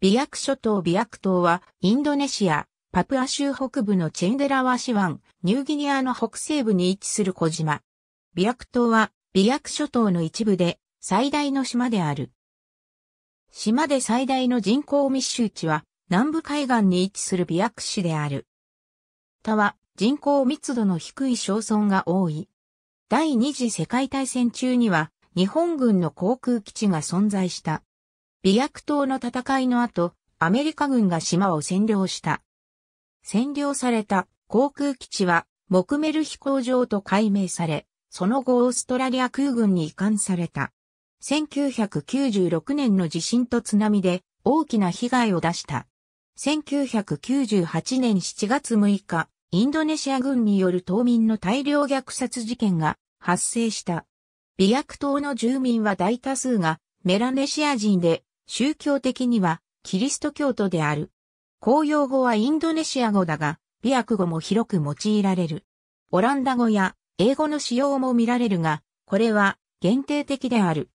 ビアク諸島ビアク島は、インドネシア、パプア州北部のチェンデラワシ湾、ニューギニアの北西部に位置する小島。ビアク島は、ビアク諸島の一部で、最大の島である。島で最大の人口密集地は、南部海岸に位置するビアク市である。他は、人口密度の低い小村が多い。第二次世界大戦中には、日本軍の航空基地が存在した。美薬島の戦いの後、アメリカ軍が島を占領した。占領された航空基地は、モクメル飛行場と改名され、その後オーストラリア空軍に移管された。1996年の地震と津波で大きな被害を出した。1998年7月6日、インドネシア軍による島民の大量虐殺事件が発生した。美薬島の住民は大多数がメラネシア人で宗教的にはキリスト教徒である。公用語はインドネシア語だが、美訳語も広く用いられる。オランダ語や英語の使用も見られるが、これは限定的である。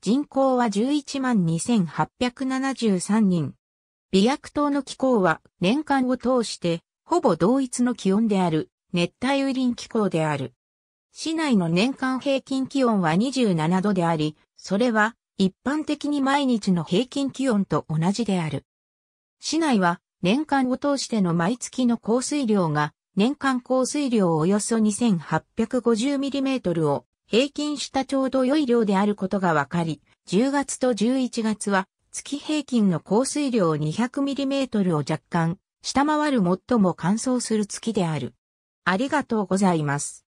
人口は112,873人。美薬島の気候は年間を通してほぼ同一の気温である熱帯雨林気候である。市内の年間平均気温は27度であり、それは一般的に毎日の平均気温と同じである。市内は年間を通しての毎月の降水量が年間降水量およそ 2850mm を平均したちょうど良い量であることがわかり、10月と11月は月平均の降水量 200mm を若干下回る最も乾燥する月である。ありがとうございます。